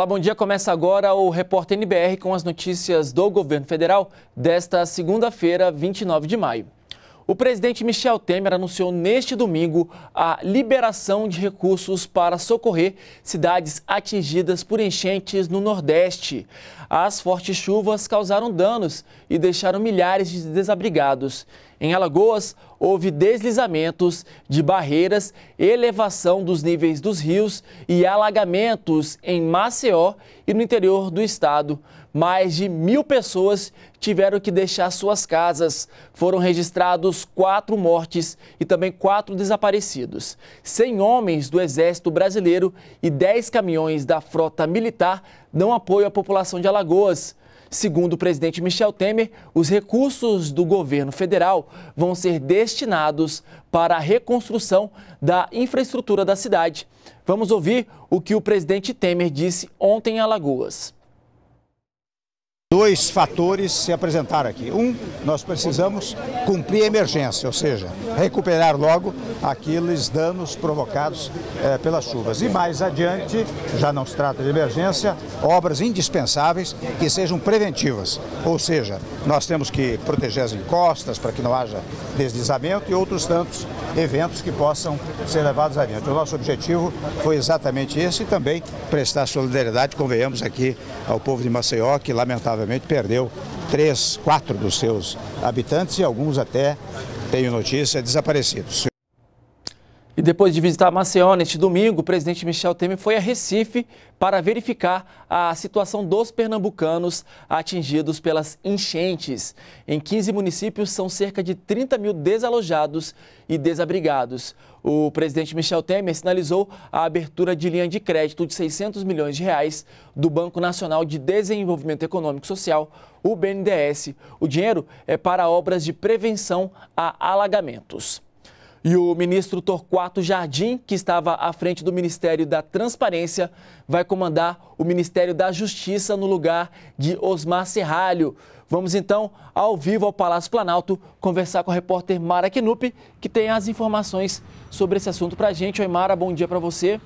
Olá, bom dia. Começa agora o Repórter NBR com as notícias do governo federal desta segunda-feira, 29 de maio. O presidente Michel Temer anunciou neste domingo a liberação de recursos para socorrer cidades atingidas por enchentes no Nordeste. As fortes chuvas causaram danos e deixaram milhares de desabrigados. Em Alagoas, houve deslizamentos de barreiras, elevação dos níveis dos rios e alagamentos em Maceió e no interior do estado mais de mil pessoas tiveram que deixar suas casas. Foram registrados quatro mortes e também quatro desaparecidos. Cem homens do Exército Brasileiro e dez caminhões da Frota Militar não apoiam a população de Alagoas. Segundo o presidente Michel Temer, os recursos do governo federal vão ser destinados para a reconstrução da infraestrutura da cidade. Vamos ouvir o que o presidente Temer disse ontem em Alagoas. Dois fatores se apresentaram aqui. Um, nós precisamos cumprir a emergência, ou seja, recuperar logo aqueles danos provocados eh, pelas chuvas. E mais adiante, já não se trata de emergência, obras indispensáveis que sejam preventivas, ou seja, nós temos que proteger as encostas para que não haja deslizamento e outros tantos eventos que possam ser levados adiante. O nosso objetivo foi exatamente esse e também prestar solidariedade, convenhamos aqui, ao povo de Maceió, que lamentavelmente perdeu três, quatro dos seus habitantes e alguns até, tenho notícia, desaparecidos. E depois de visitar Maceió neste domingo, o presidente Michel Temer foi a Recife para verificar a situação dos pernambucanos atingidos pelas enchentes. Em 15 municípios são cerca de 30 mil desalojados e desabrigados. O presidente Michel Temer sinalizou a abertura de linha de crédito de 600 milhões de reais do Banco Nacional de Desenvolvimento Econômico e Social, o BNDES. O dinheiro é para obras de prevenção a alagamentos. E o ministro Torquato Jardim, que estava à frente do Ministério da Transparência, vai comandar o Ministério da Justiça no lugar de Osmar Serralho. Vamos então, ao vivo ao Palácio Planalto, conversar com a repórter Mara Knupp, que tem as informações sobre esse assunto para a gente. Oi, Mara, bom dia para você.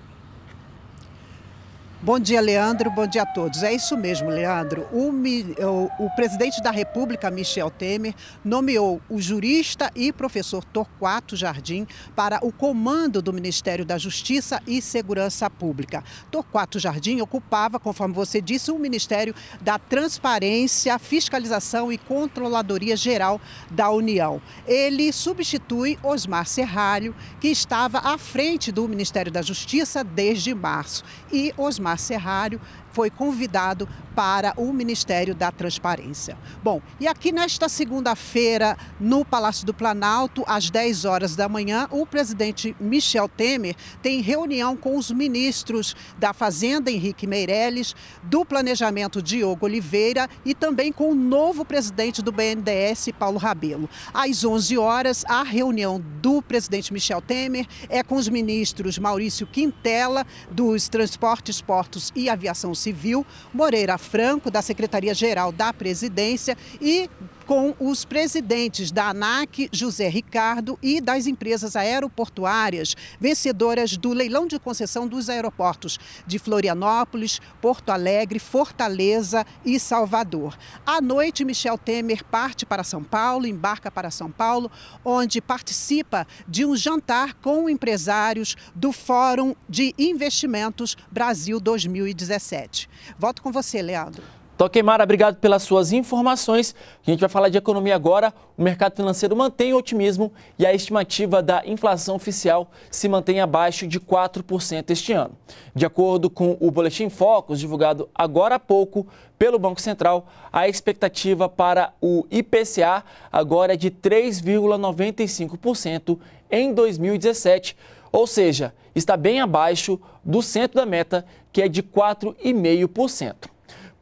Bom dia, Leandro. Bom dia a todos. É isso mesmo, Leandro. O, o, o, presidente da República, Michel Temer, nomeou o jurista e professor Torquato Jardim para o comando do Ministério da Justiça e Segurança Pública. Torquato Jardim ocupava, conforme você disse, o Ministério da Transparência, Fiscalização e Controladoria Geral da União. Ele substitui Osmar Serralho, que estava à frente do Ministério da Justiça desde março. E Osmar Serrário foi convidado para o Ministério da Transparência. Bom, e aqui nesta segunda-feira, no Palácio do Planalto, às 10 horas da manhã, o presidente Michel Temer tem reunião com os ministros da Fazenda, Henrique Meirelles, do Planejamento, Diogo Oliveira, e também com o novo presidente do BNDES, Paulo Rabelo. Às 11 horas, a reunião do presidente Michel Temer é com os ministros Maurício Quintela, dos Transportes, Portos Portos e Aviação Civil, Moreira Franco, da Secretaria-Geral da Presidência e com os presidentes da ANAC, José Ricardo, e das empresas aeroportuárias, vencedoras do leilão de concessão dos aeroportos de Florianópolis, Porto Alegre, Fortaleza e Salvador. À noite, Michel Temer parte para São Paulo, embarca para São Paulo, onde participa de um jantar com empresários do Fórum de Investimentos Brasil 2017. Volto com você, Leandro. Toquemara, obrigado pelas suas informações. A gente vai falar de economia agora. O mercado financeiro mantém o otimismo e a estimativa da inflação oficial se mantém abaixo de 4% este ano. De acordo com o Boletim Focus, divulgado agora há pouco pelo Banco Central, a expectativa para o IPCA agora é de 3,95% em 2017, ou seja, está bem abaixo do centro da meta, que é de 4,5%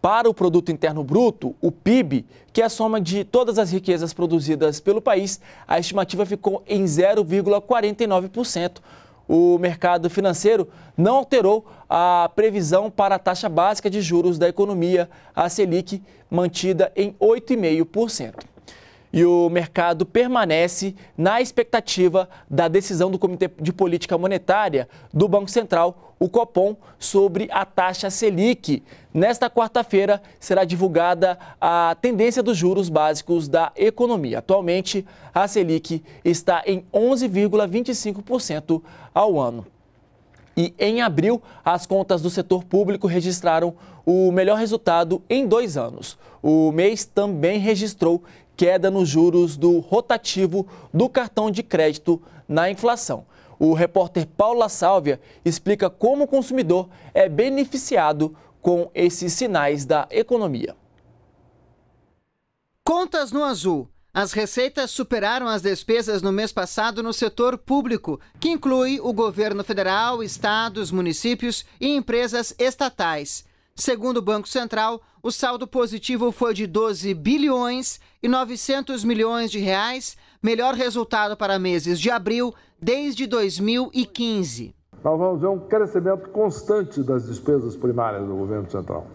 para o produto interno bruto, o PIB, que é a soma de todas as riquezas produzidas pelo país, a estimativa ficou em 0,49%. O mercado financeiro não alterou a previsão para a taxa básica de juros da economia, a Selic, mantida em 8,5% e o mercado permanece na expectativa da decisão do Comitê de Política Monetária do Banco Central, o Copom, sobre a taxa Selic. Nesta quarta-feira será divulgada a tendência dos juros básicos da economia. Atualmente, a Selic está em 11,25% ao ano. E em abril, as contas do setor público registraram o melhor resultado em dois anos. O mês também registrou queda nos juros do rotativo do cartão de crédito na inflação. O repórter Paula Sálvia explica como o consumidor é beneficiado com esses sinais da economia. Contas no azul. As receitas superaram as despesas no mês passado no setor público, que inclui o governo federal, estados, municípios e empresas estatais. Segundo o Banco Central, o saldo positivo foi de 12 bilhões e 900 milhões de reais, melhor resultado para meses de abril desde 2015. Nós vamos ver um crescimento constante das despesas primárias do governo central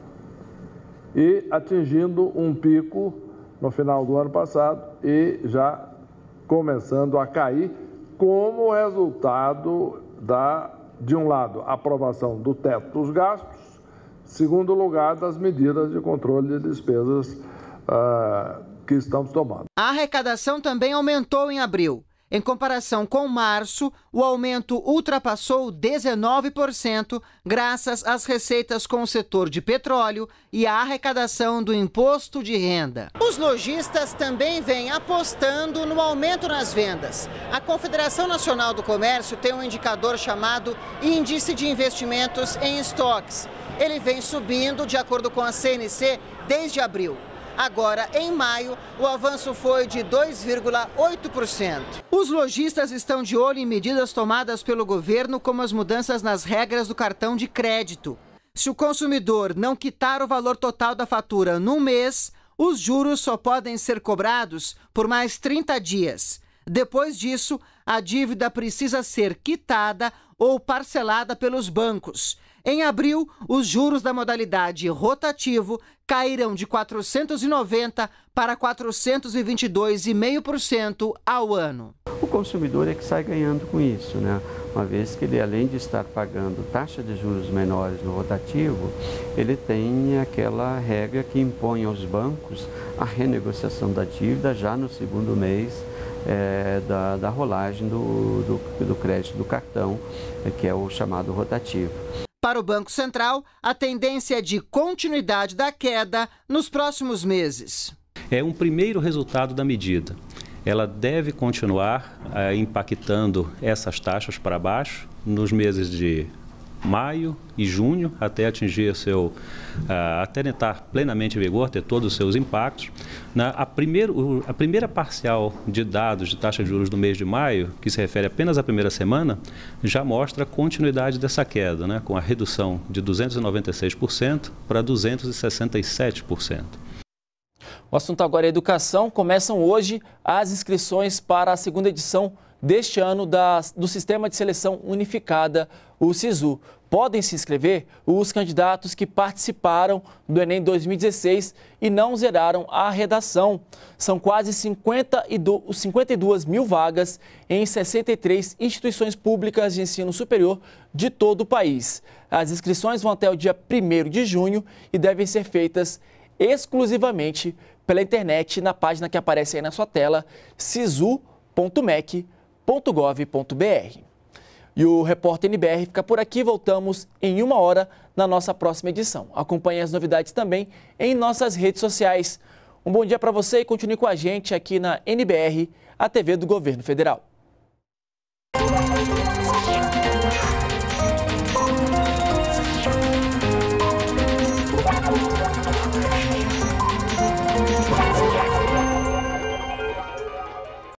e atingindo um pico no final do ano passado e já começando a cair como resultado da, de um lado, aprovação do teto dos gastos, segundo lugar, das medidas de controle de despesas uh, que estamos tomando. A arrecadação também aumentou em abril. Em comparação com março, o aumento ultrapassou 19%, graças às receitas com o setor de petróleo e à arrecadação do imposto de renda. Os lojistas também vêm apostando no aumento nas vendas. A Confederação Nacional do Comércio tem um indicador chamado Índice de Investimentos em Estoques. Ele vem subindo, de acordo com a CNC, desde abril. Agora, em maio, o avanço foi de 2,8%. Os lojistas estão de olho em medidas tomadas pelo governo, como as mudanças nas regras do cartão de crédito. Se o consumidor não quitar o valor total da fatura num mês, os juros só podem ser cobrados por mais 30 dias. Depois disso, a dívida precisa ser quitada ou parcelada pelos bancos. Em abril, os juros da modalidade rotativo cairão de 490 para 422,5% ao ano. O consumidor é que sai ganhando com isso, né? Uma vez que ele, além de estar pagando taxa de juros menores no rotativo, ele tem aquela regra que impõe aos bancos a renegociação da dívida já no segundo mês é, da, da rolagem do, do, do crédito do cartão, eh, que é o chamado rotativo. Para o Banco Central, a tendência é de continuidade da queda nos próximos meses. É um primeiro resultado da medida. Ela deve continuar eh, impactando essas taxas para baixo nos meses de maio e junho até atingir seu uh, até entrar plenamente em vigor, ter todos os seus impactos. Na, a, primeiro, a primeira parcial de dados de taxa de juros do mês de maio, que se refere apenas à primeira semana, já mostra a continuidade dessa queda, né, com a redução de 296% para 267%. O assunto agora é educação. Começam hoje as inscrições para a segunda edição deste ano da, do Sistema de Seleção Unificada, o SISU. Podem se inscrever os candidatos que participaram do Enem 2016 e não zeraram a redação. São quase 52, 52 mil vagas em 63 instituições públicas de ensino superior de todo o país. As inscrições vão até o dia 1 de junho e devem ser feitas exclusivamente pela internet na página que aparece aí na sua tela, sisu.mec.com www.nbr.gov.br. E o repórter NBR fica por aqui. Voltamos em uma hora na nossa próxima edição. Acompanhe as novidades também em nossas redes sociais. Um bom dia para você e continue com a gente aqui na NBR, a TV do Governo Federal.